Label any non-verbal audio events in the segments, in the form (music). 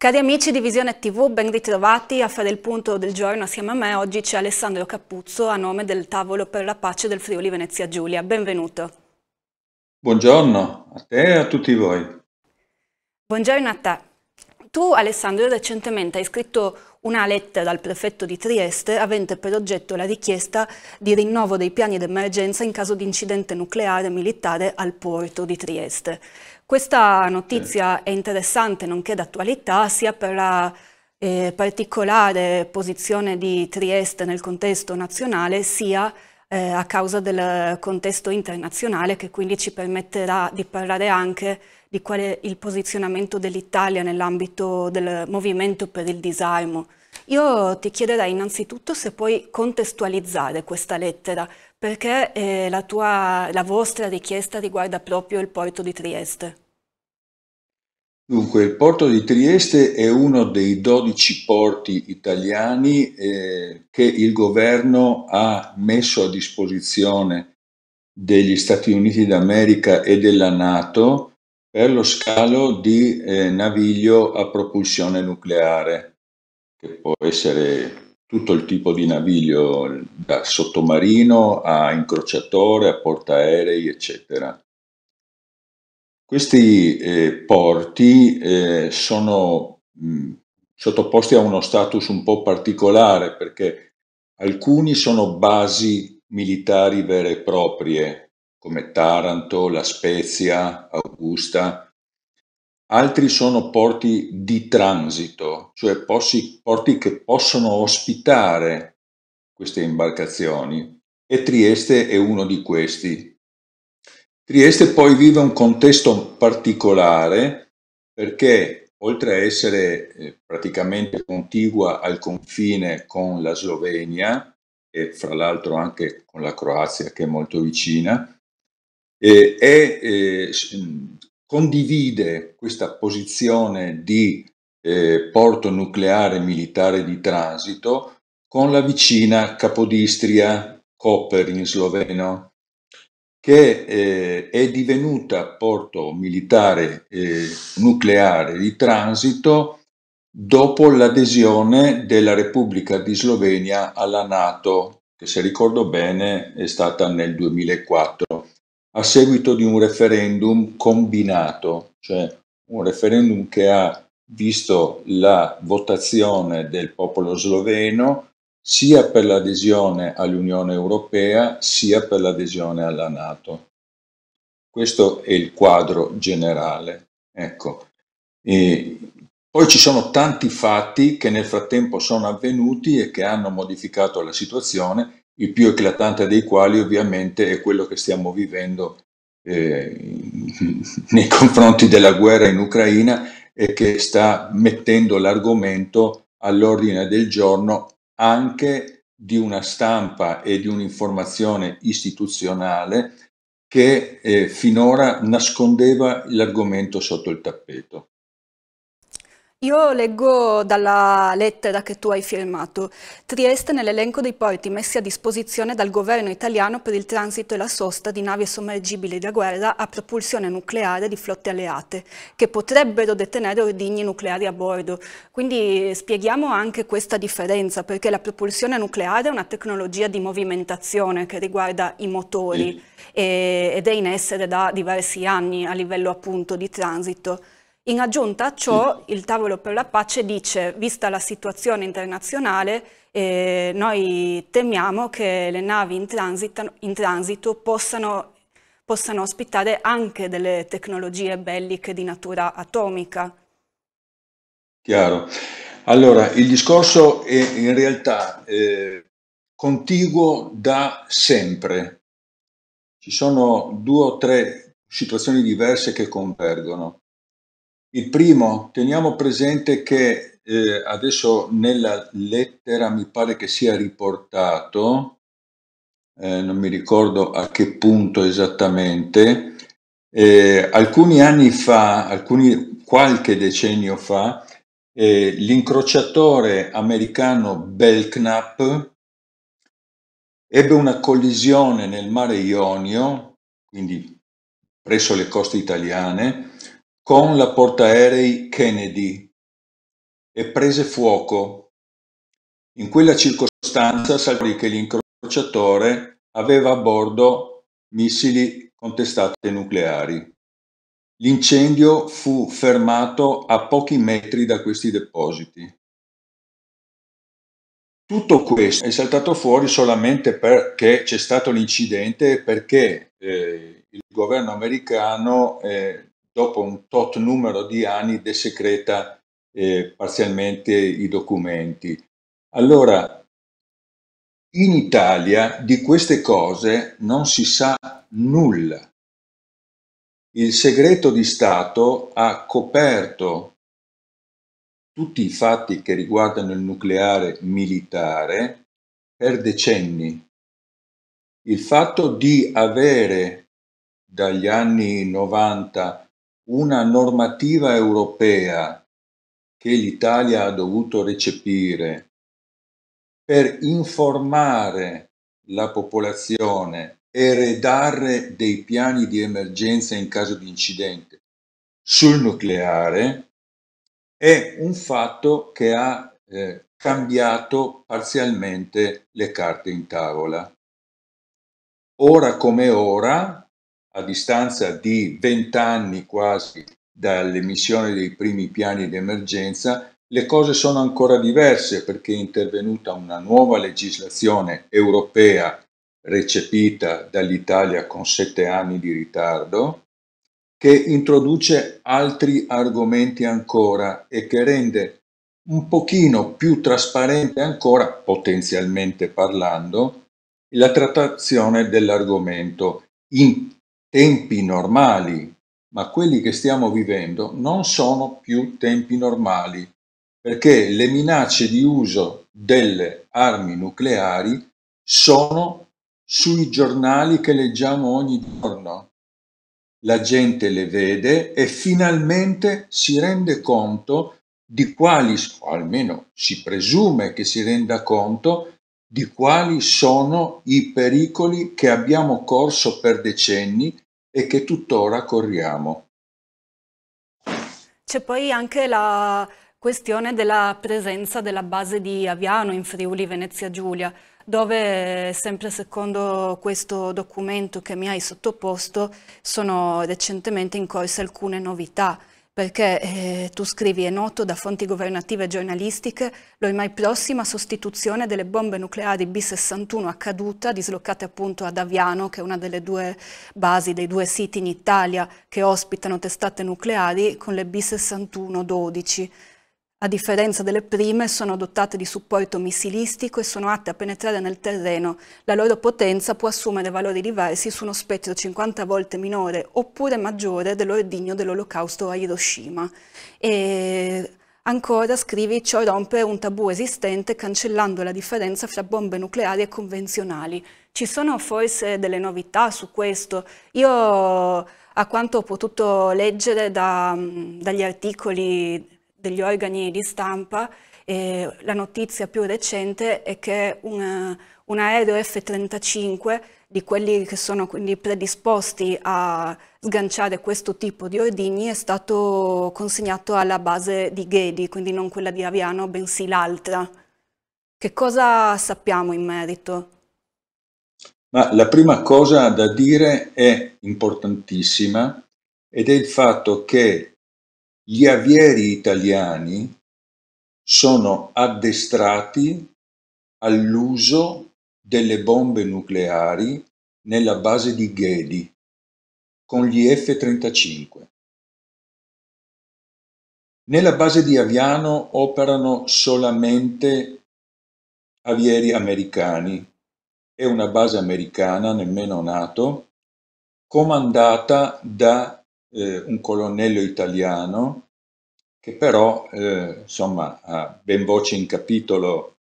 Cari amici di Visione TV, ben ritrovati a fare il punto del giorno assieme a me. Oggi c'è Alessandro Capuzzo a nome del Tavolo per la Pace del Friuli Venezia Giulia. Benvenuto. Buongiorno a te e a tutti voi. Buongiorno a te. Tu, Alessandro, recentemente hai scritto una lettera al prefetto di Trieste avente per oggetto la richiesta di rinnovo dei piani d'emergenza in caso di incidente nucleare militare al porto di Trieste. Questa notizia è interessante nonché d'attualità sia per la eh, particolare posizione di Trieste nel contesto nazionale sia eh, a causa del contesto internazionale che quindi ci permetterà di parlare anche di qual è il posizionamento dell'Italia nell'ambito del movimento per il disarmo. Io ti chiederei innanzitutto se puoi contestualizzare questa lettera, perché eh, la, tua, la vostra richiesta riguarda proprio il porto di Trieste. Dunque, il porto di Trieste è uno dei 12 porti italiani eh, che il governo ha messo a disposizione degli Stati Uniti d'America e della Nato per lo scalo di eh, naviglio a propulsione nucleare, che può essere tutto il tipo di naviglio, da sottomarino a incrociatore, a portaerei, eccetera. Questi eh, porti eh, sono mh, mm, sottoposti a uno status un po' particolare perché alcuni sono basi militari vere e proprie, come Taranto, La Spezia, Augusta, altri sono porti di transito, cioè porti che possono ospitare queste imbarcazioni e Trieste è uno di questi. Trieste poi vive un contesto particolare perché oltre a essere eh, praticamente contigua al confine con la Slovenia e fra l'altro anche con la Croazia che è molto vicina, eh, è eh, condivide questa posizione di eh, porto nucleare militare di transito con la vicina Capodistria, Koper in sloveno, che eh, è divenuta porto militare eh, nucleare di transito dopo l'adesione della Repubblica di Slovenia alla Nato, che se ricordo bene è stata nel 2004 a seguito di un referendum combinato, cioè un referendum che ha visto la votazione del popolo sloveno sia per l'adesione all'Unione Europea sia per l'adesione alla Nato. Questo è il quadro generale. Ecco. E poi ci sono tanti fatti che nel frattempo sono avvenuti e che hanno modificato la situazione il più eclatante dei quali ovviamente è quello che stiamo vivendo eh, (laughs) nei confronti della guerra in Ucraina e che sta mettendo l'argomento all'ordine del giorno anche di una stampa e di un'informazione istituzionale che eh, finora nascondeva l'argomento sotto il tappeto. Io leggo dalla lettera che tu hai firmato. Trieste nell'elenco dei porti messi a disposizione dal governo italiano per il transito e la sosta di navi sommergibili da guerra a propulsione nucleare di flotte alleate, che potrebbero detenere ordigni nucleari a bordo. Quindi spieghiamo anche questa differenza, perché la propulsione nucleare è una tecnologia di movimentazione che riguarda i motori mm. e, ed è in essere da diversi anni a livello appunto di transito. In aggiunta a ciò il tavolo per la pace dice, vista la situazione internazionale, eh, noi temiamo che le navi in, transito, in transito possano, possano ospitare anche delle tecnologie belliche di natura atomica. Chiaro. Allora, il discorso è in realtà eh, contiguo da sempre. Ci sono due o tre situazioni diverse che convergono. Il primo, teniamo presente che eh, adesso nella lettera mi pare che sia riportato, eh, non mi ricordo a che punto esattamente, eh, alcuni anni fa, alcuni, qualche decennio fa, eh, l'incrociatore americano Belknap ebbe una collisione nel mare Ionio, quindi presso le coste italiane, con la portaerei Kennedy e prese fuoco. In quella circostanza salì che l'incrociatore aveva a bordo missili con testate nucleari. L'incendio fu fermato a pochi metri da questi depositi. Tutto questo è saltato fuori solamente perché c'è stato l'incidente e perché eh, il governo americano eh, dopo un tot numero di anni desecreta eh, parzialmente i documenti. Allora, in Italia di queste cose non si sa nulla. Il segreto di Stato ha coperto tutti i fatti che riguardano il nucleare militare per decenni. Il fatto di avere dagli anni 90 una normativa europea che l'Italia ha dovuto recepire per informare la popolazione e redare dei piani di emergenza in caso di incidente sul nucleare è un fatto che ha eh, cambiato parzialmente le carte in tavola. Ora come ora a distanza di vent'anni quasi dall'emissione dei primi piani di emergenza, le cose sono ancora diverse perché è intervenuta una nuova legislazione europea recepita dall'Italia con sette anni di ritardo, che introduce altri argomenti ancora e che rende un pochino più trasparente ancora, potenzialmente parlando, la trattazione dell'argomento in tempi normali, ma quelli che stiamo vivendo non sono più tempi normali, perché le minacce di uso delle armi nucleari sono sui giornali che leggiamo ogni giorno. La gente le vede e finalmente si rende conto di quali, o almeno si presume che si renda conto, di quali sono i pericoli che abbiamo corso per decenni e che tuttora corriamo. C'è poi anche la questione della presenza della base di Aviano in Friuli Venezia Giulia, dove sempre secondo questo documento che mi hai sottoposto sono recentemente in corso alcune novità perché eh, tu scrivi è noto da fonti governative e giornalistiche l'ormai prossima sostituzione delle bombe nucleari B61 a dislocate appunto ad Aviano, che è una delle due basi, dei due siti in Italia che ospitano testate nucleari, con le B61-12 a differenza delle prime, sono dotate di supporto missilistico e sono atte a penetrare nel terreno. La loro potenza può assumere valori diversi su uno spettro 50 volte minore oppure maggiore dell'ordigno dell'olocausto a Hiroshima. E ancora, scrivi, ciò rompe un tabù esistente cancellando la differenza fra bombe nucleari e convenzionali. Ci sono forse delle novità su questo? Io, a quanto ho potuto leggere da, dagli articoli degli organi di stampa, eh, la notizia più recente è che una, un aereo F-35 di quelli che sono quindi predisposti a sganciare questo tipo di ordigni è stato consegnato alla base di Ghedi, quindi non quella di Aviano, bensì l'altra. Che cosa sappiamo in merito? Ma la prima cosa da dire è importantissima ed è il fatto che gli avieri italiani sono addestrati all'uso delle bombe nucleari nella base di Ghedi con gli F-35. Nella base di Aviano operano solamente avieri americani e una base americana, nemmeno NATO, comandata da eh, un colonnello italiano che però eh, insomma ha ben voce in capitolo,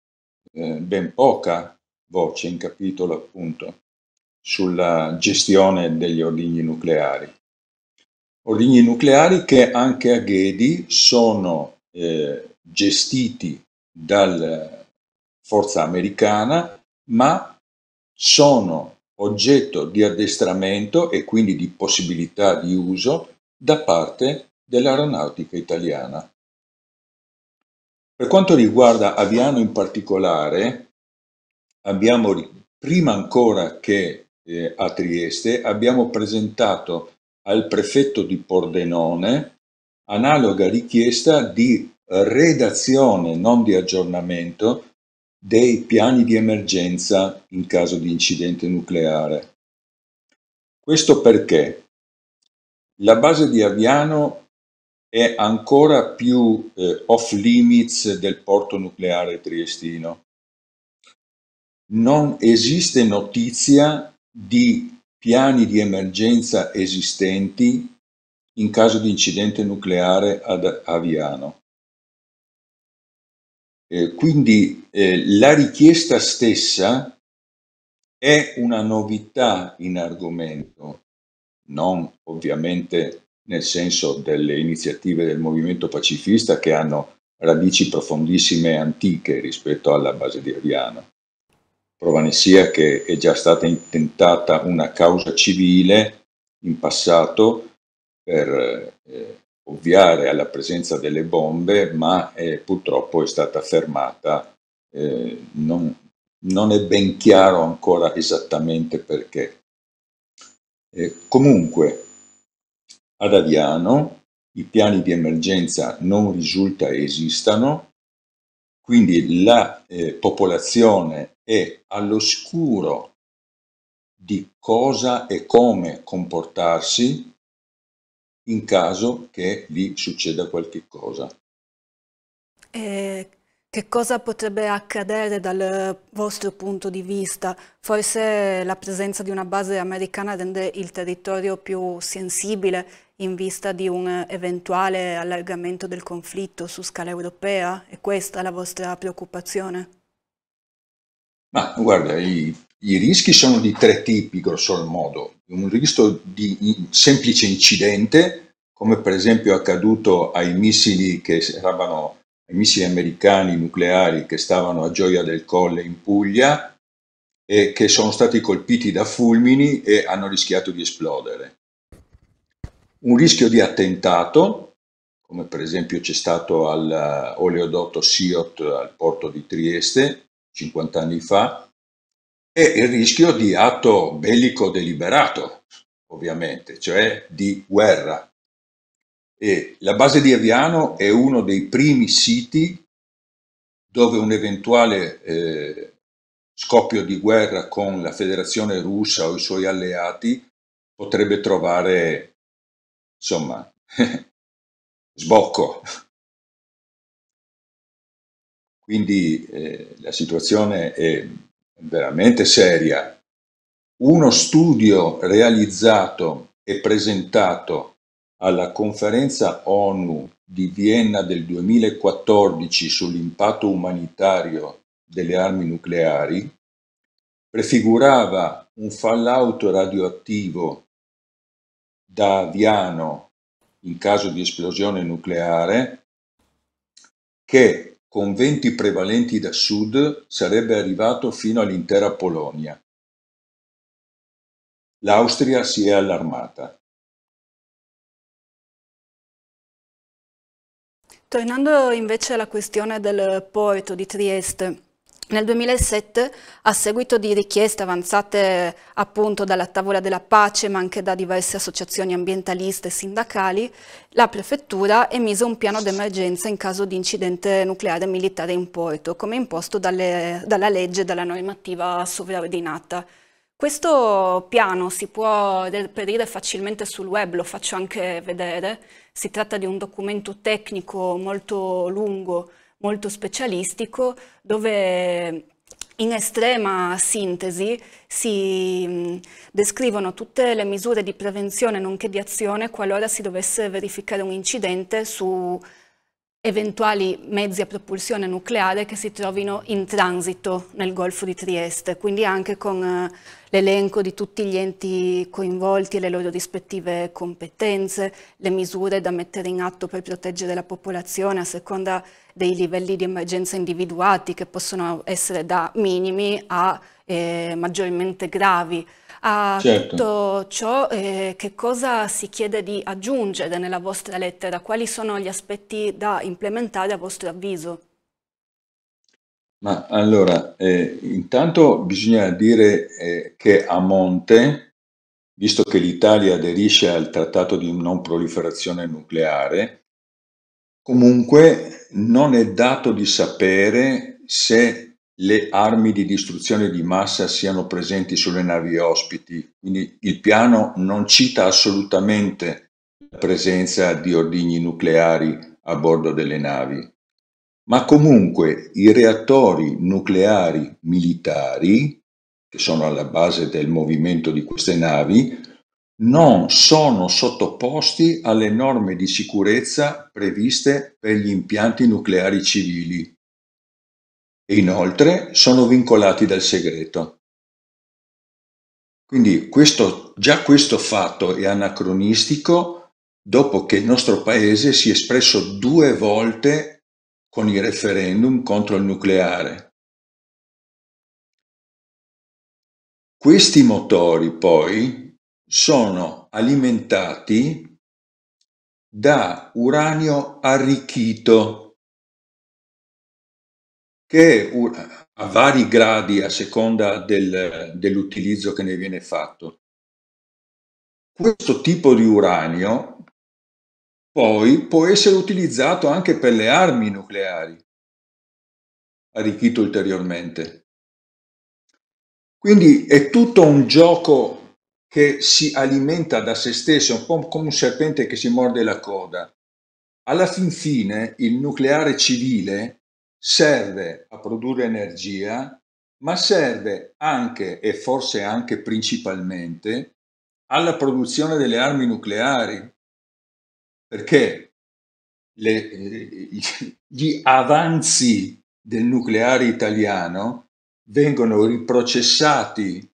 eh, ben poca voce in capitolo appunto sulla gestione degli ordigni nucleari. Ordigni nucleari che anche a Ghedi sono eh, gestiti dalla forza americana ma sono oggetto di addestramento e quindi di possibilità di uso da parte dell'aeronautica italiana. Per quanto riguarda Aviano in particolare, abbiamo, prima ancora che eh, a Trieste, abbiamo presentato al prefetto di Pordenone analoga richiesta di eh, redazione, non di aggiornamento, dei piani di emergenza in caso di incidente nucleare. Questo perché la base di Aviano è ancora più eh, off limits del porto nucleare triestino. Non esiste notizia di piani di emergenza esistenti in caso di incidente nucleare ad Aviano. Eh, quindi eh, la richiesta stessa è una novità in argomento, non ovviamente nel senso delle iniziative del movimento pacifista che hanno radici profondissime e antiche rispetto alla base di Ariano. Prova ne sia che è già stata intentata una causa civile in passato per eh, ovviare alla presenza delle bombe, ma eh, purtroppo è stata fermata, eh, non, non, è ben chiaro ancora esattamente perché. Eh, comunque, ad Aviano i piani di emergenza non risulta esistano, quindi la eh, popolazione è all'oscuro di cosa e come comportarsi in caso che vi succeda qualche cosa. E che cosa potrebbe accadere dal vostro punto di vista? Forse la presenza di una base americana rende il territorio più sensibile in vista di un eventuale allargamento del conflitto su scala europea? È questa la vostra preoccupazione? Ma guarda, i i rischi sono di tre tipi, grosso modo. Un rischio di semplice incidente, come per esempio è accaduto ai missili, che eravamo, ai missili americani nucleari che stavano a Gioia del Colle in Puglia e che sono stati colpiti da fulmini e hanno rischiato di esplodere. Un rischio di attentato, come per esempio c'è stato all'oleodotto Siot al porto di Trieste 50 anni fa, e il rischio di atto bellico deliberato, ovviamente, cioè di guerra. E la base di Aviano è uno dei primi siti dove un eventuale eh, scoppio di guerra con la Federazione russa o i suoi alleati potrebbe trovare, insomma, (laughs) sbocco. Quindi eh, la situazione è veramente seria. Uno studio realizzato e presentato alla conferenza ONU di Vienna del 2014 sull'impatto umanitario delle armi nucleari prefigurava un fallout radioattivo da aviano in caso di esplosione nucleare che con venti prevalenti da sud sarebbe arrivato fino all'intera Polonia. L'Austria si è allarmata. Tornando invece alla questione del porto di Trieste, nel 2007, a seguito di richieste avanzate appunto dalla Tavola della Pace, ma anche da diverse associazioni ambientaliste e sindacali, la prefettura emise un piano d'emergenza in caso di incidente nucleare militare in porto, come imposto dalle, dalla legge e dalla normativa sovraordinata. Questo piano si può reperire facilmente sul web, lo faccio anche vedere. Si tratta di un documento tecnico molto lungo, molto specialistico dove in estrema sintesi si mm, descrivono tutte le misure di prevenzione nonché di azione qualora si dovesse verificare un incidente su eventuali mezzi a propulsione nucleare che si trovino in transito nel Golfo di Trieste, quindi anche con eh, l'elenco di tutti gli enti coinvolti e le loro rispettive competenze, le misure da mettere in atto per proteggere la popolazione a seconda dei livelli di emergenza individuati che possono essere da minimi a eh, maggiormente gravi. A certo. tutto ciò eh, che cosa si chiede di aggiungere nella vostra lettera? Quali sono gli aspetti da implementare a vostro avviso? Ma allora, eh, intanto bisogna dire eh, che a monte, visto che l'Italia aderisce al trattato di non proliferazione nucleare, comunque non è dato di sapere se le armi di distruzione di massa siano presenti sulle navi ospiti. Quindi il piano non cita assolutamente la presenza di ordigni nucleari a bordo delle navi. Ma comunque i reattori nucleari militari, che sono alla base del movimento di queste navi, non sono sottoposti alle norme di sicurezza previste per gli impianti nucleari civili Inoltre sono vincolati dal segreto. Quindi questo, già questo fatto è anacronistico dopo che il nostro paese si è espresso due volte con il referendum contro il nucleare. Questi motori poi sono alimentati da uranio arricchito che ha vari gradi a seconda del, dell'utilizzo che ne viene fatto. Questo tipo di uranio poi può essere utilizzato anche per le armi nucleari, arricchito ulteriormente. Quindi è tutto un gioco che si alimenta da se stesso, un po' come un serpente che si morde la coda. Alla fin fine il nucleare civile serve a produrre energia, ma serve anche e forse anche principalmente alla produzione delle armi nucleari, perché le, eh, (laughs) gli avanzi del nucleare italiano vengono riprocessati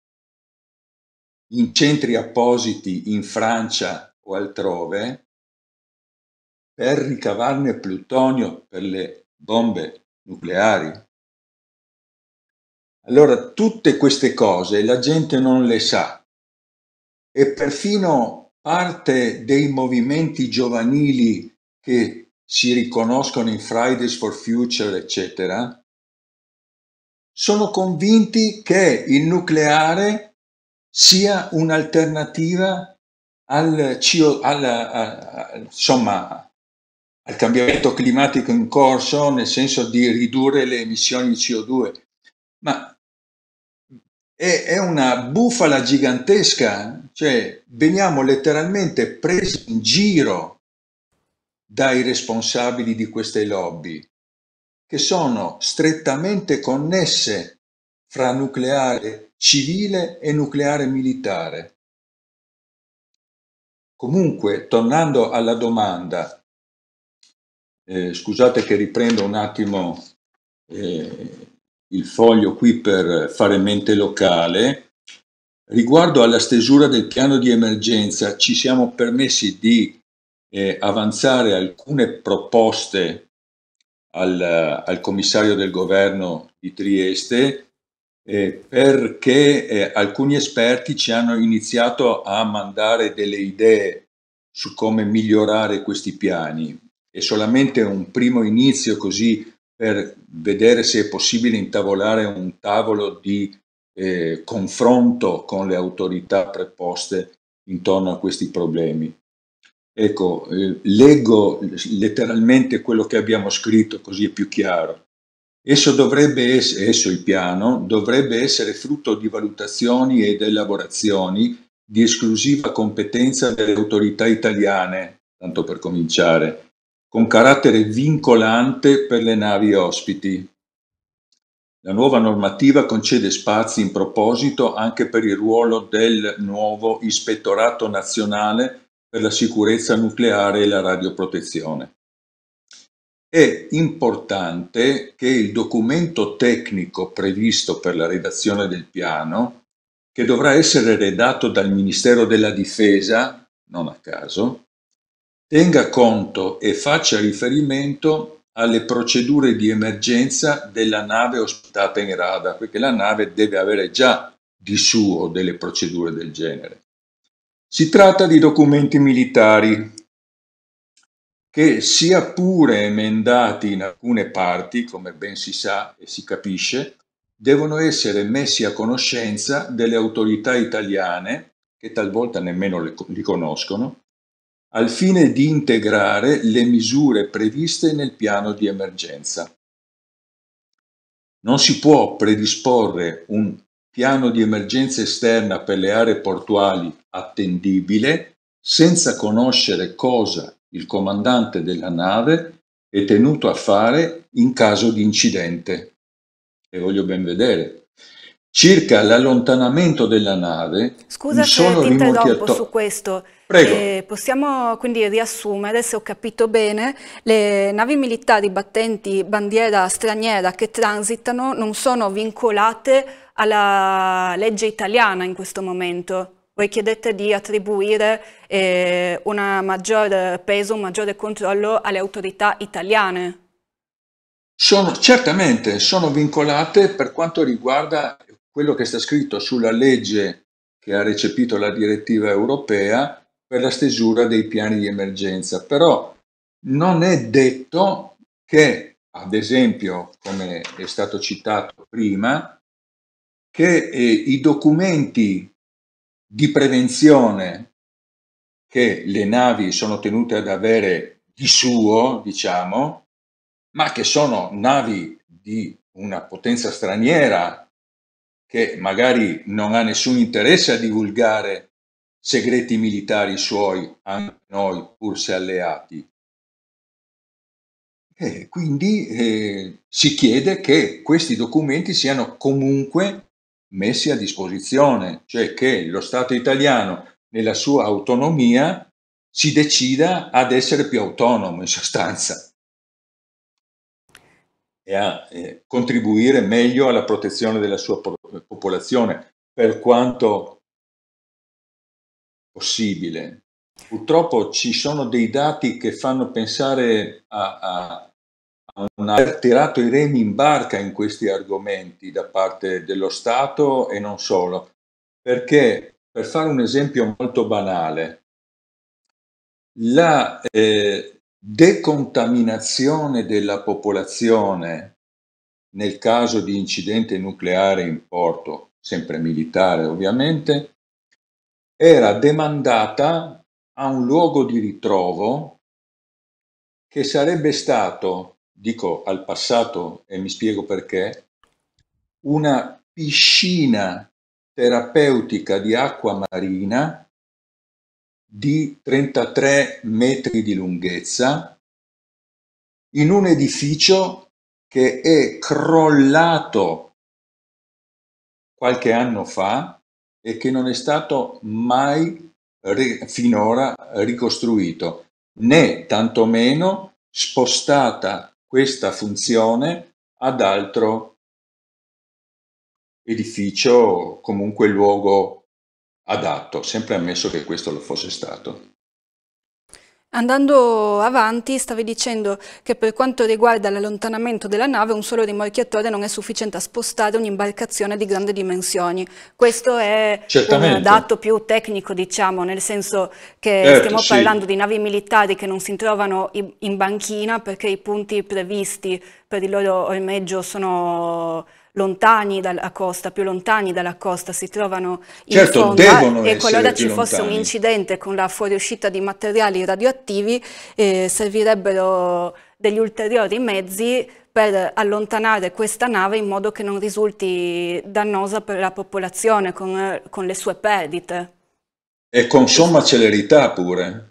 in centri appositi in Francia o altrove per ricavarne plutonio per le bombe nucleari. Allora, tutte queste cose la gente non le sa e perfino parte dei movimenti giovanili che si riconoscono in Fridays for Future, eccetera, sono convinti che il nucleare sia un'alternativa al, CO, alla, a, a, insomma, al cambiamento climatico in corso nel senso di ridurre le emissioni di CO2, ma è, è una bufala gigantesca, cioè veniamo letteralmente presi in giro dai responsabili di queste lobby, che sono strettamente connesse fra nucleare civile e nucleare militare. Comunque, tornando alla domanda, eh, scusate che riprendo un attimo eh, il foglio qui per fare mente locale. Riguardo alla stesura del piano di emergenza, ci siamo permessi di eh, avanzare alcune proposte al, al, commissario del governo di Trieste eh, perché eh, alcuni esperti ci hanno iniziato a mandare delle idee su come migliorare questi piani è solamente un primo inizio così per vedere se è possibile intavolare un tavolo di eh, confronto con le autorità preposte intorno a questi problemi. Ecco, eh, leggo letteralmente quello che abbiamo scritto così è più chiaro. Esso dovrebbe essere, esso il piano, dovrebbe essere frutto di valutazioni ed elaborazioni di esclusiva competenza delle autorità italiane, tanto per cominciare, con carattere vincolante per le navi ospiti. La nuova normativa concede spazi in proposito anche per il ruolo del nuovo Ispettorato Nazionale per la sicurezza nucleare e la radioprotezione. È importante che il documento tecnico previsto per la redazione del piano, che dovrà essere redatto dal Ministero della Difesa, non a caso, Tenga conto e faccia riferimento alle procedure di emergenza della nave ospitata in rada, perché la nave deve avere già di suo delle procedure del genere. Si tratta di documenti militari che sia pure emendati in alcune parti, come ben si sa e si capisce, devono essere messi a conoscenza delle autorità italiane, che talvolta nemmeno li conoscono, al fine di integrare le misure previste nel piano di emergenza. Non si può predisporre un piano di emergenza esterna per le aree portuali attendibile senza conoscere cosa il comandante della nave è tenuto a fare in caso di incidente. E voglio ben vedere Circa l'allontanamento della nave, Scusa sono se ti interrompo su questo. Prego. Eh, possiamo quindi riassumere, se ho capito bene, le navi militari battenti bandiera straniera che transitano non sono vincolate alla legge italiana in questo momento. Voi chiedete di attribuire eh, un maggior peso, un maggiore controllo alle autorità italiane. Sono, certamente sono vincolate per quanto riguarda quello che sta scritto sulla legge che ha recepito la direttiva europea per la stesura dei piani di emergenza, però non è detto che, ad esempio, come è stato citato prima, che eh, i documenti di prevenzione che le navi sono tenute ad avere di suo, diciamo, ma che sono navi di una potenza straniera che magari non ha nessun interesse a divulgare segreti militari suoi, anche noi, pur se alleati. E quindi eh, si chiede che questi documenti siano comunque messi a disposizione, cioè che lo Stato italiano nella sua autonomia si decida ad essere più autonomo in sostanza e a eh, contribuire meglio alla protezione della sua popolazione, per quanto possibile. Purtroppo ci sono dei dati che fanno pensare a, a, a un aver tirato i remi in barca in questi argomenti da parte dello Stato e non solo, perché per fare un esempio molto banale, la, eh, decontaminazione della popolazione nel caso di incidente nucleare in porto, sempre militare ovviamente, era demandata a un luogo di ritrovo che sarebbe stato, dico al passato e mi spiego perché, una piscina terapeutica di acqua marina di 33 metri di lunghezza in un edificio che è crollato qualche anno fa e che non è stato mai ri- finora ricostruito, né tantomeno spostata questa funzione ad altro edificio, comunque luogo adatto, sempre ammesso che questo lo fosse stato. Andando avanti, stavi dicendo che per quanto riguarda l'allontanamento della nave, un solo rimorchiatore non è sufficiente a spostare un'imbarcazione di grandi dimensioni. Questo è Certamente. un dato più tecnico, diciamo, nel senso che certo, stiamo parlando sì. di navi militari che non si trovano in banchina perché i punti previsti per il loro ormeggio sono lontani dalla costa, più lontani dalla costa, si trovano in certo, fondo e qualora ci fosse lontani. un incidente con la fuoriuscita di materiali radioattivi eh, servirebbero degli ulteriori mezzi per allontanare questa nave in modo che non risulti dannosa per la popolazione con, con le sue perdite. E con somma celerità pure.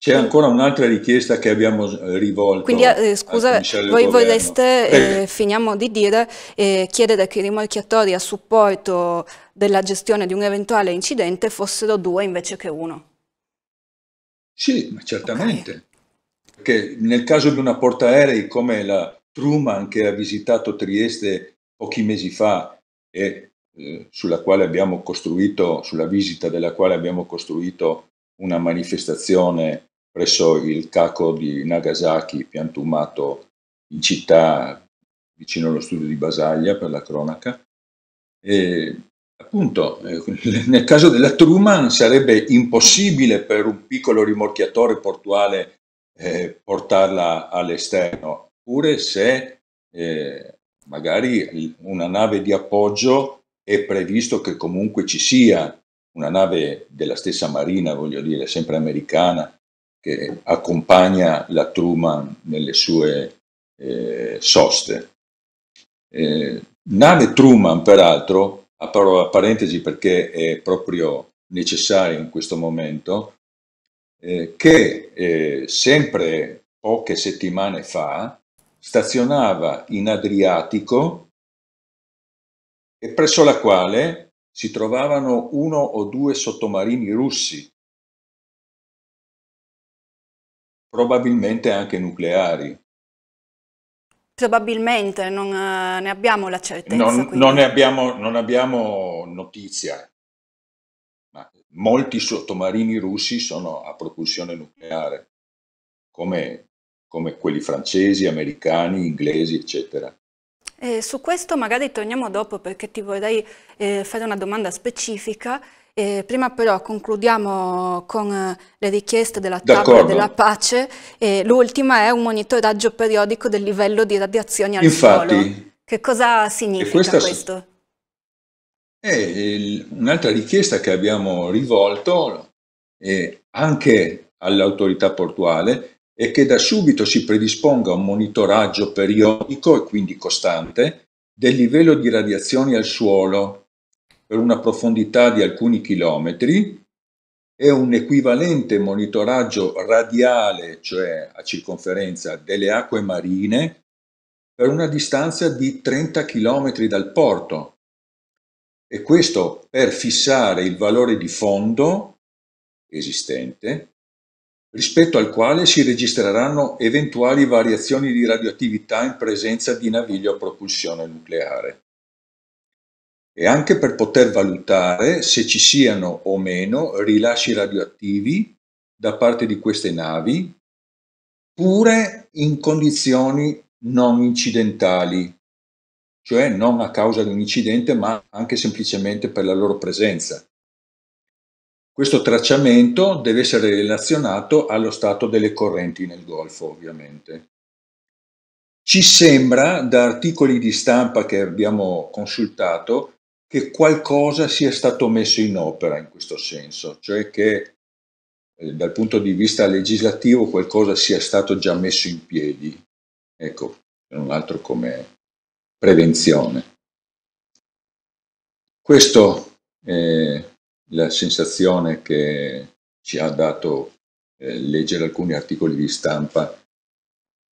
C'è ancora un'altra richiesta che abbiamo eh, rivolto. Quindi eh, scusa, voi vorreste, eh, finiamo di dire, eh, chiedere che i rimorchiatori a supporto della gestione di un eventuale incidente fossero due invece che uno. Sì, ma certamente. Okay. Perché nel caso di una portaerei come la Truman che ha visitato Trieste pochi mesi fa e eh, sulla quale abbiamo costruito, sulla visita della quale abbiamo costruito una manifestazione presso il CACO di Nagasaki, piantumato in città vicino allo studio di Basaglia per la cronaca. E, appunto, eh, (laughs) nel caso della Truman sarebbe impossibile per un piccolo rimorchiatore portuale eh, portarla all'esterno, pure se eh, magari una nave di appoggio è previsto che comunque ci sia una nave della stessa marina, voglio dire, sempre americana, che accompagna la Truman nelle sue eh, soste. Eh, nave Truman, peraltro, apro la parentesi perché è proprio necessario in questo momento, eh, che eh, sempre poche settimane fa stazionava in Adriatico e presso la quale si trovavano uno o due sottomarini russi probabilmente anche nucleari. Probabilmente, non eh, ne abbiamo la certezza. Non, non ne abbiamo, non abbiamo notizia, ma molti sottomarini russi sono a propulsione nucleare, come, come quelli francesi, americani, inglesi, eccetera. Eh, su questo magari torniamo dopo perché ti vorrei eh, fare una domanda specifica eh, prima però concludiamo con eh, le richieste della tavola della pace. Eh, l'ultima è un monitoraggio periodico del livello di radiazioni al Infatti, suolo. Che cosa significa questa... questo? Eh, un'altra richiesta che abbiamo rivolto eh, anche all'autorità portuale è che da subito si predisponga un monitoraggio periodico e quindi costante del livello di radiazioni al suolo per una profondità di alcuni chilometri e un equivalente monitoraggio radiale, cioè a circonferenza, delle acque marine per una distanza di 30 km dal porto. E questo per fissare il valore di fondo esistente rispetto al quale si registreranno eventuali variazioni di radioattività in presenza di naviglio a propulsione nucleare e anche per poter valutare se ci siano o meno rilasci radioattivi da parte di queste navi, pure in condizioni non incidentali, cioè non a causa di un incidente, ma anche semplicemente per la loro presenza. Questo tracciamento deve essere relazionato allo stato delle correnti nel Golfo, ovviamente. Ci sembra, da articoli di stampa che abbiamo consultato, che qualcosa sia stato messo in opera in questo senso, cioè che eh, dal punto di vista legislativo qualcosa sia stato già messo in piedi, ecco, se non altro come prevenzione. Questa è la sensazione che ci ha dato eh, leggere alcuni articoli di stampa.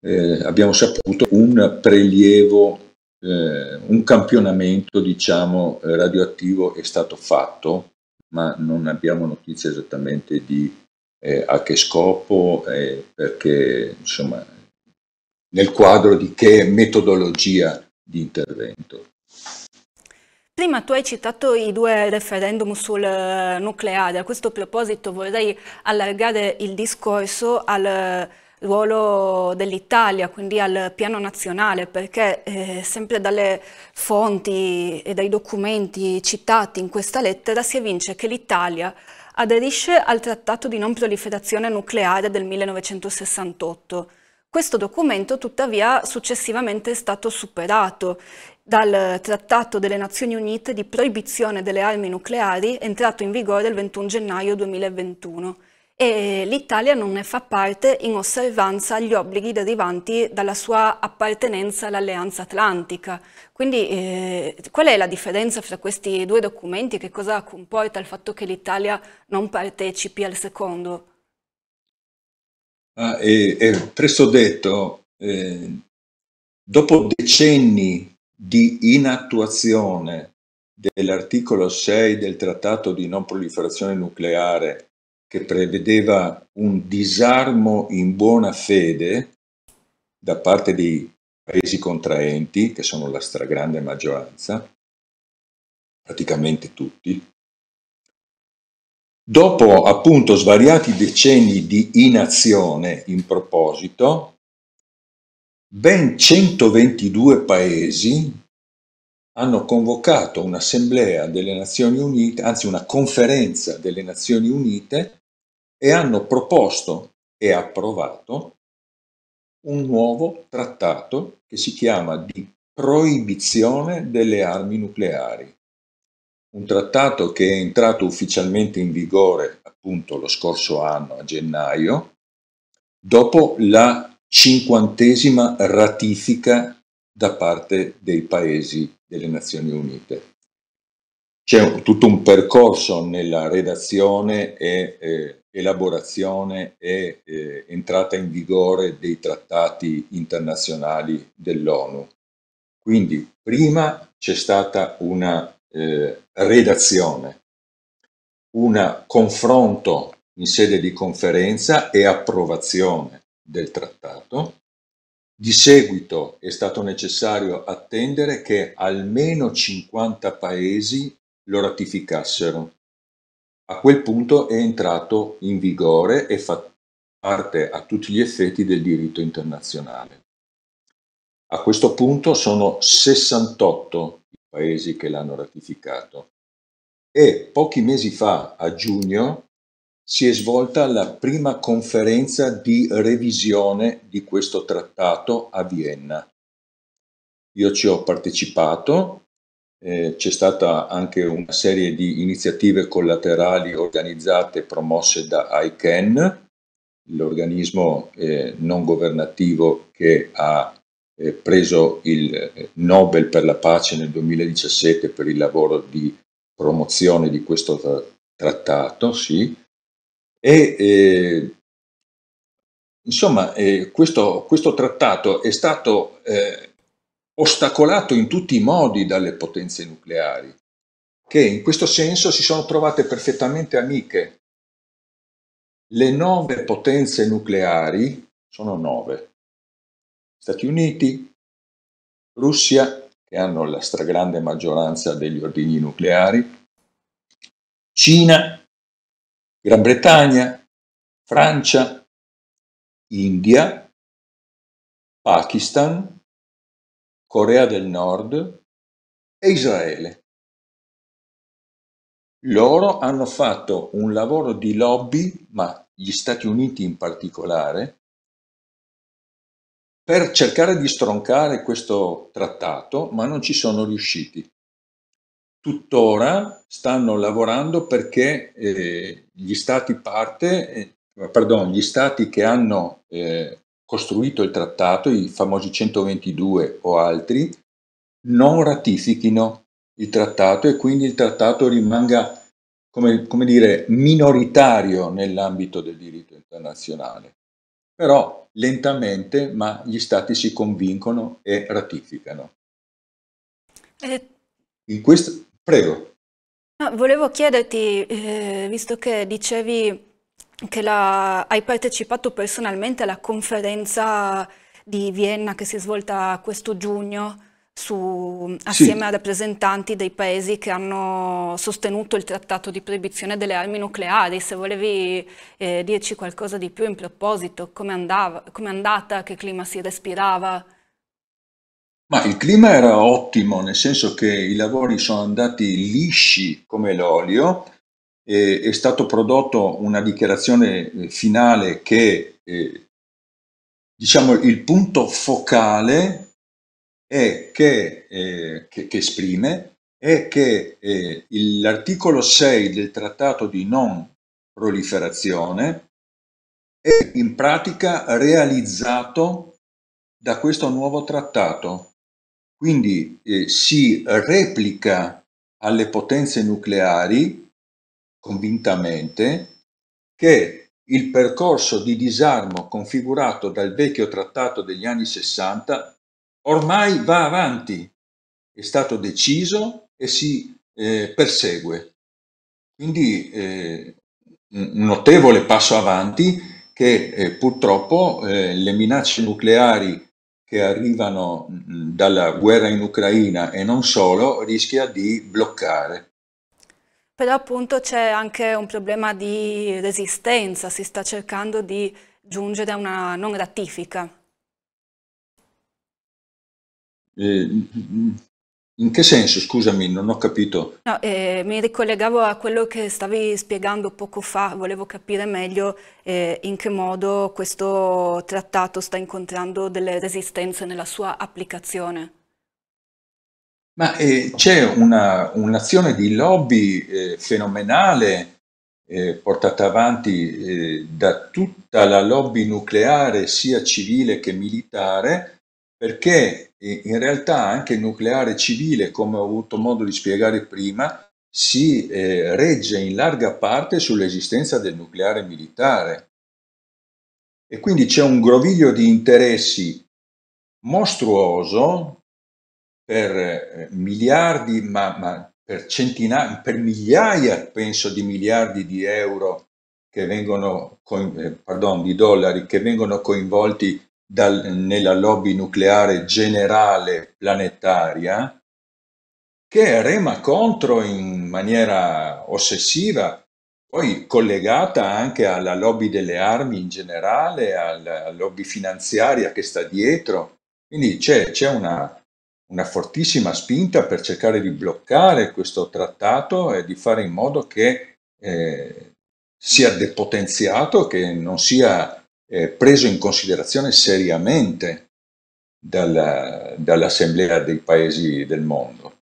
Eh, abbiamo saputo un prelievo eh, un campionamento diciamo eh, radioattivo è stato fatto ma non abbiamo notizie esattamente di eh, a che scopo eh, perché insomma nel quadro di che metodologia di intervento Prima tu hai citato i due referendum sul eh, nucleare, a questo proposito vorrei allargare il discorso al, ruolo dell'Italia, quindi al piano nazionale, perché eh, sempre dalle fonti e dai documenti citati in questa lettera si evince che l'Italia aderisce al Trattato di non proliferazione nucleare del 1968. Questo documento tuttavia successivamente è stato superato dal Trattato delle Nazioni Unite di proibizione delle armi nucleari entrato in vigore il 21 gennaio 2021 e l'Italia non ne fa parte in osservanza agli obblighi derivanti dalla sua appartenenza all'Alleanza Atlantica. Quindi eh, qual è la differenza fra questi due documenti? e Che cosa comporta il fatto che l'Italia non partecipi al secondo? Ah, è, è presto detto, eh, dopo decenni di inattuazione dell'articolo 6 del Trattato di non proliferazione nucleare che prevedeva un disarmo in buona fede da parte dei paesi contraenti, che sono la stragrande maggioranza, praticamente tutti, dopo appunto svariati decenni di inazione in proposito, ben 122 paesi hanno convocato un'assemblea delle Nazioni Unite, anzi una conferenza delle Nazioni Unite, e hanno proposto e approvato un nuovo trattato che si chiama di proibizione delle armi nucleari. Un trattato che è entrato ufficialmente in vigore appunto lo scorso anno, a gennaio, dopo la cinquantesima ratifica da parte dei paesi delle Nazioni Unite c'è tutto un percorso nella redazione e eh, elaborazione e eh, entrata in vigore dei trattati internazionali dell'ONU. Quindi prima c'è stata una eh, redazione, un confronto in sede di conferenza e approvazione del trattato. Di seguito è stato necessario attendere che almeno 50 paesi lo ratificassero. A quel punto è entrato in vigore e fa parte a tutti gli effetti del diritto internazionale. A questo punto sono 68 i paesi che l'hanno ratificato e pochi mesi fa, a giugno, si è svolta la prima conferenza di revisione di questo trattato a Vienna. Io ci ho partecipato eh, c'è stata anche una serie di iniziative collaterali organizzate e promosse da ICANN, l'organismo eh, non governativo che ha eh, preso il eh, Nobel per la pace nel 2017 per il lavoro di promozione di questo tra- trattato, sì. E, eh, insomma, eh, questo, questo, trattato è stato eh, ostacolato in tutti i modi dalle potenze nucleari, che in questo senso si sono trovate perfettamente amiche. Le nove potenze nucleari sono nove. Stati Uniti, Russia, che hanno la stragrande maggioranza degli ordigni nucleari, Cina, Gran Bretagna, Francia, India, Pakistan, Corea del Nord e Israele. Loro hanno fatto un lavoro di lobby, ma gli Stati Uniti in particolare, per cercare di stroncare questo trattato, ma non ci sono riusciti. Tuttora stanno lavorando perché eh, gli, stati parte, eh, pardon, gli stati che hanno eh, costruito il trattato, i famosi 122 o altri, non ratifichino il trattato e quindi il trattato rimanga, come, come dire, minoritario nell'ambito del diritto internazionale. Però lentamente, ma gli stati si convincono e ratificano. Eh, In questo, prego. volevo chiederti, eh, visto che dicevi che la, hai partecipato personalmente alla conferenza di Vienna che si è svolta questo giugno su, assieme sì. a rappresentanti dei paesi che hanno sostenuto il trattato di proibizione delle armi nucleari. Se volevi eh, dirci qualcosa di più in proposito, come è andata, che clima si respirava? Ma il clima era ottimo, nel senso che i lavori sono andati lisci come l'olio, eh, è stato prodotto una dichiarazione eh, finale che eh, diciamo il punto focale è che, eh, che, che esprime è che eh, l'articolo 6 del trattato di non proliferazione è in pratica realizzato da questo nuovo trattato. Quindi eh, si replica alle potenze nucleari convintamente che il percorso di disarmo configurato dal vecchio trattato degli anni 60 ormai va avanti, è stato deciso e si eh, persegue. Quindi eh, un notevole passo avanti che eh, purtroppo eh, le minacce nucleari che arrivano mh, mm, dalla guerra in Ucraina e non solo rischia di bloccare però appunto c'è anche un problema di resistenza, si sta cercando di giungere a una non ratifica. Eh, in che senso, scusami, non ho capito. No, eh, mi ricollegavo a quello che stavi spiegando poco fa, volevo capire meglio eh, in che modo questo trattato sta incontrando delle resistenze nella sua applicazione. Ma eh, c'è una, un'azione di lobby eh, fenomenale eh, portata avanti eh, da tutta la lobby nucleare, sia civile che militare, perché eh, in realtà anche il nucleare civile, come ho avuto modo di spiegare prima, si eh, regge in larga parte sull'esistenza del nucleare militare. E quindi c'è un groviglio di interessi mostruoso per eh, miliardi, ma, ma per, centinaia, per migliaia, penso, di miliardi di euro che vengono, eh, pardon, di dollari che vengono coinvolti dal, nella lobby nucleare generale planetaria, che rema contro in maniera ossessiva, poi collegata anche alla lobby delle armi in generale, alla lobby finanziaria che sta dietro. Quindi c'è, c'è una una fortissima spinta per cercare di bloccare questo trattato e di fare in modo che eh, sia depotenziato, che non sia eh, preso in considerazione seriamente dalla, dall'Assemblea dei Paesi del mondo.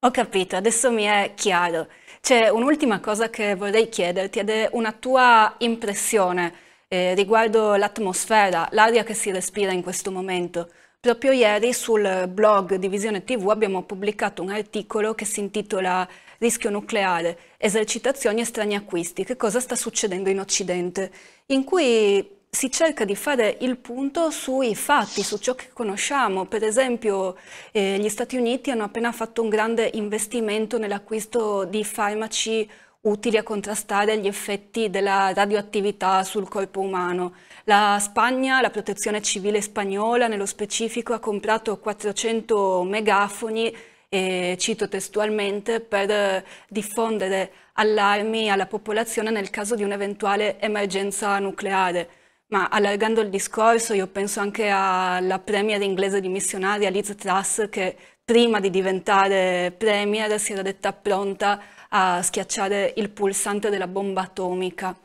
Ho capito, adesso mi è chiaro. C'è un'ultima cosa che vorrei chiederti ed è una tua impressione eh, riguardo l'atmosfera, l'aria che si respira in questo momento. Proprio ieri sul blog di Visione TV abbiamo pubblicato un articolo che si intitola Rischio nucleare, esercitazioni e strani acquisti, che cosa sta succedendo in Occidente, in cui si cerca di fare il punto sui fatti, su ciò che conosciamo. Per esempio eh, gli Stati Uniti hanno appena fatto un grande investimento nell'acquisto di farmaci utili a contrastare gli effetti della radioattività sul corpo umano. La Spagna, la protezione civile spagnola nello specifico, ha comprato 400 megafoni e cito testualmente, per eh, diffondere allarmi alla popolazione nel caso di un'eventuale emergenza nucleare. Ma allargando il discorso, io penso anche alla premier inglese dimissionaria Liz Truss, che prima di diventare premier si era detta pronta a schiacciare il pulsante della bomba atomica.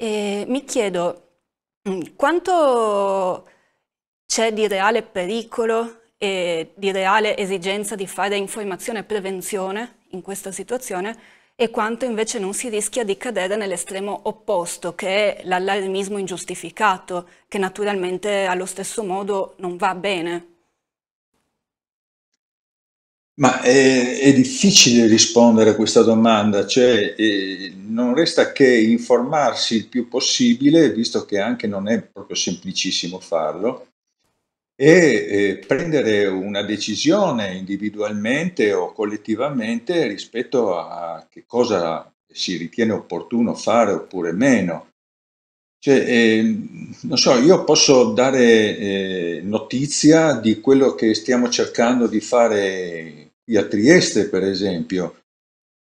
E mi chiedo, Mm, quanto c'è di reale pericolo e di reale esigenza di fare informazione e prevenzione in questa situazione e quanto invece non si rischia di cadere nell'estremo opposto, che è l'allarmismo ingiustificato, che naturalmente allo stesso modo non va bene ma è, eh, è, difficile rispondere a questa domanda, cioè eh, non resta che informarsi il più possibile, visto che anche non è proprio semplicissimo farlo, e eh, prendere una decisione individualmente o collettivamente rispetto a che cosa si ritiene opportuno fare oppure meno. Cioè, eh, non so, io posso dare eh, notizia di quello che stiamo cercando di fare a Trieste, per esempio,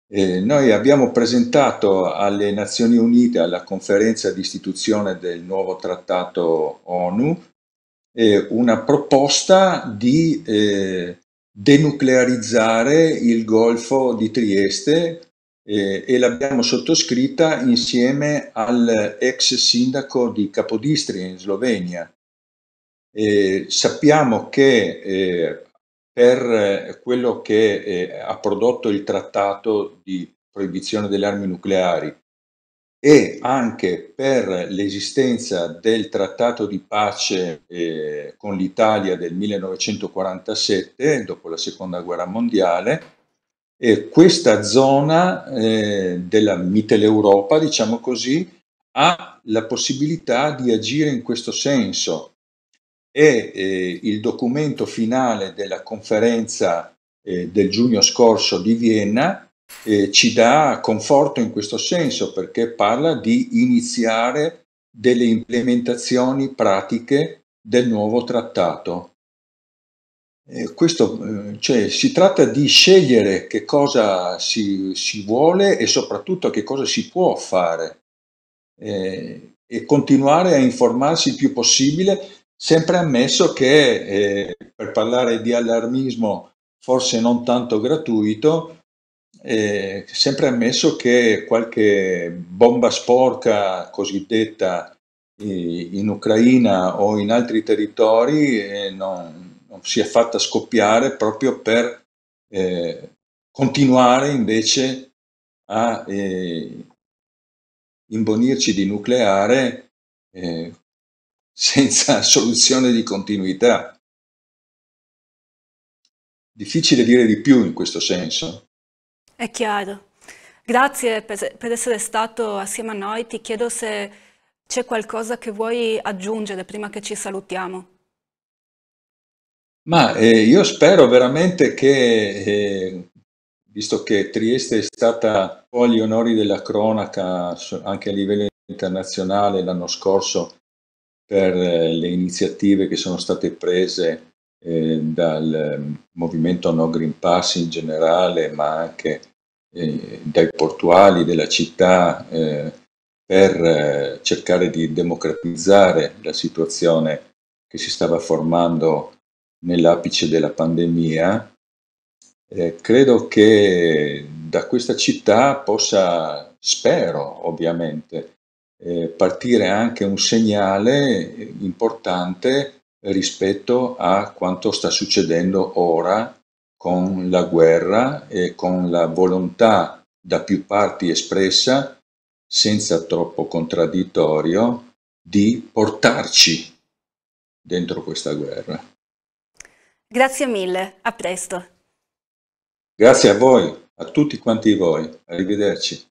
eh, noi abbiamo presentato alle Nazioni Unite, alla conferenza di istituzione del nuovo trattato ONU, eh, una proposta di eh, denuclearizzare il Golfo di Trieste eh, e l'abbiamo sottoscritta insieme all'ex sindaco di Capodistria in Slovenia. Eh, sappiamo che eh, per eh, quello che eh, ha prodotto il trattato di proibizione delle armi nucleari e anche per l'esistenza del trattato di pace eh, con l'Italia del 1947, dopo la seconda guerra mondiale, e questa zona eh, della Mitteleuropa, diciamo così, ha la possibilità di agire in questo senso, e eh, il documento finale della conferenza eh, del giugno scorso di Vienna eh, ci dà conforto in questo senso perché parla di iniziare delle implementazioni pratiche del nuovo trattato. Eh, questo, eh, cioè, si tratta di scegliere che cosa si, si, vuole e soprattutto che cosa si può fare eh, e continuare a informarsi il più possibile Sempre ammesso che, eh, per parlare di allarmismo forse non tanto gratuito, eh, sempre ammesso che qualche bomba sporca cosiddetta eh, in Ucraina o in altri territori eh, non, non, sia fatta scoppiare proprio per eh, continuare invece a eh, imbonirci di nucleare senza (laughs) soluzione di continuità. Difficile dire di più in questo senso. È chiaro. Grazie per, per essere stato assieme a noi. Ti chiedo se c'è qualcosa che vuoi aggiungere prima che ci salutiamo. Ma eh, io spero veramente che, eh, visto che Trieste è stata un po' agli onori della cronaca anche a livello internazionale l'anno scorso, per eh, le iniziative che sono state prese eh, dal ehm, movimento No Green Pass in generale, ma anche eh, dai portuali della città eh, per eh, cercare di democratizzare la situazione che si stava formando nell'apice della pandemia, eh, credo che da questa città possa, spero ovviamente, eh, partire anche un segnale importante rispetto a quanto sta succedendo ora con la guerra e con la volontà da più parti espressa, senza troppo contraddittorio, di portarci dentro questa guerra. Grazie mille, a presto. Grazie a voi, a tutti quanti voi, arrivederci.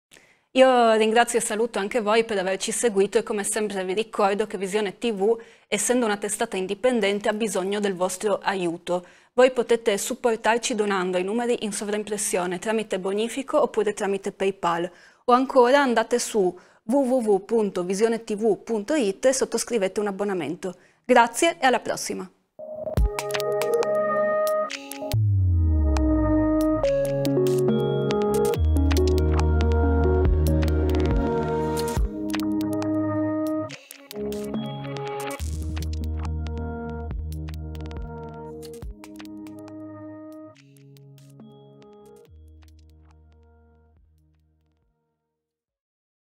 Io ringrazio e saluto anche voi per averci seguito e come sempre vi ricordo che Visione TV, essendo una testata indipendente, ha bisogno del vostro aiuto. Voi potete supportarci donando i numeri in sovraimpressione tramite bonifico oppure tramite PayPal o ancora andate su www.visionetv.it e sottoscrivete un abbonamento. Grazie e alla prossima!